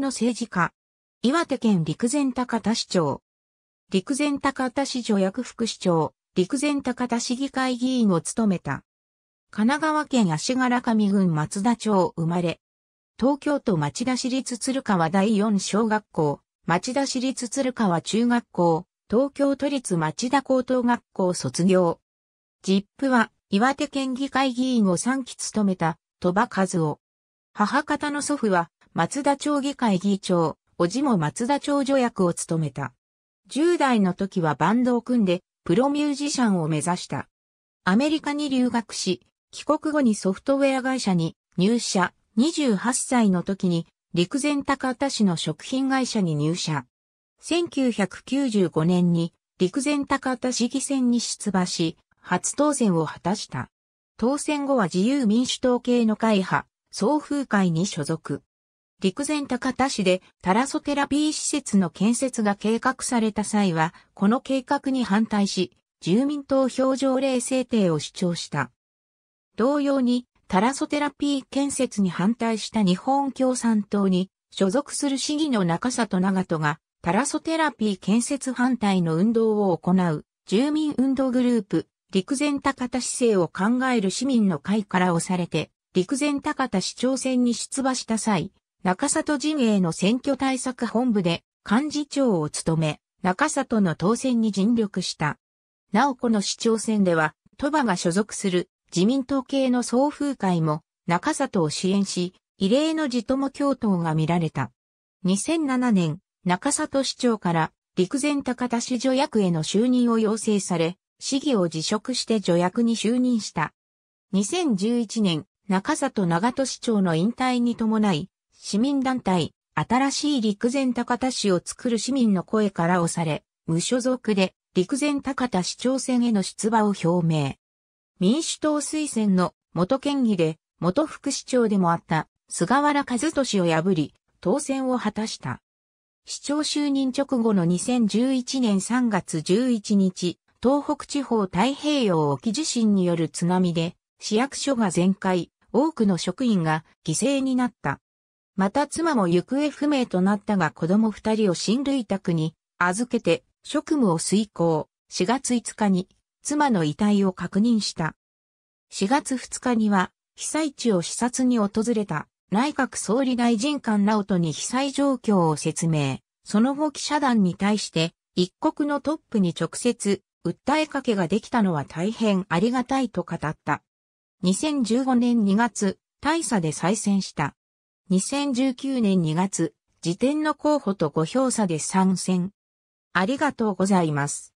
の政治家。岩手県陸前高田市長。陸前高田市助役副市長、陸前高田市議会議員を務めた。神奈川県足柄上郡松田町生まれ。東京都町田市立鶴川第四小学校、町田市立鶴川中学校、東京都立町田高等学校卒業。ジップは岩手県議会議員を3期務めた鳥羽和夫。母方の祖父は松田町議会議長、おじも松田町助役を務めた。10代の時はバンドを組んで、プロミュージシャンを目指した。アメリカに留学し、帰国後にソフトウェア会社に入社、28歳の時に陸前高田市の食品会社に入社。1995年に陸前高田市議選に出馬し、初当選を果たした。当選後は自由民主党系の会派、総風会に所属。陸前高田市でタラソテラピー施設の建設が計画された際は、この計画に反対し、住民投票条例制定を主張した。同様に、タラソテラピー建設に反対した日本共産党に所属する市議の中里長門がタラソテラピー建設反対の運動を行う住民運動グループ陸前高田市政を考える市民の会から押されて陸前高田市長選に出馬した際、中里陣営の選挙対策本部で幹事長を務め、中里の当選に尽力した。なおこの市長選では、鳥羽が所属する自民党系の総風会も中里を支援し、異例の自友共闘が見られた。2007年、中里市長から陸前高田市助役への就任を要請され、市議を辞職して助役に就任した。2011年、中里長門市長の引退に伴い、市民団体、新しい陸前高田市を作る市民の声から押され、無所属で陸前高田市長選への出馬を表明。民主党推薦の元県議で元副市長でもあった菅原和俊を破り、当選を果たした。市長就任直後の2011年3月11日、東北地方太平洋沖地震による津波で市役所が全壊、多くの職員が犠牲になった。また妻も行方不明となったが子供二人を親類宅に預けて職務を遂行。4月5日に妻の遺体を確認した。4月2日には被災地を視察に訪れた内閣総理大臣官直人に被災状況を説明。その後記者団に対して一国のトップに直接訴えかけができたのは大変ありがたいと語った。2015年2月、大佐で再選した。2019年2月、時点の候補とご評価で参戦。ありがとうございます。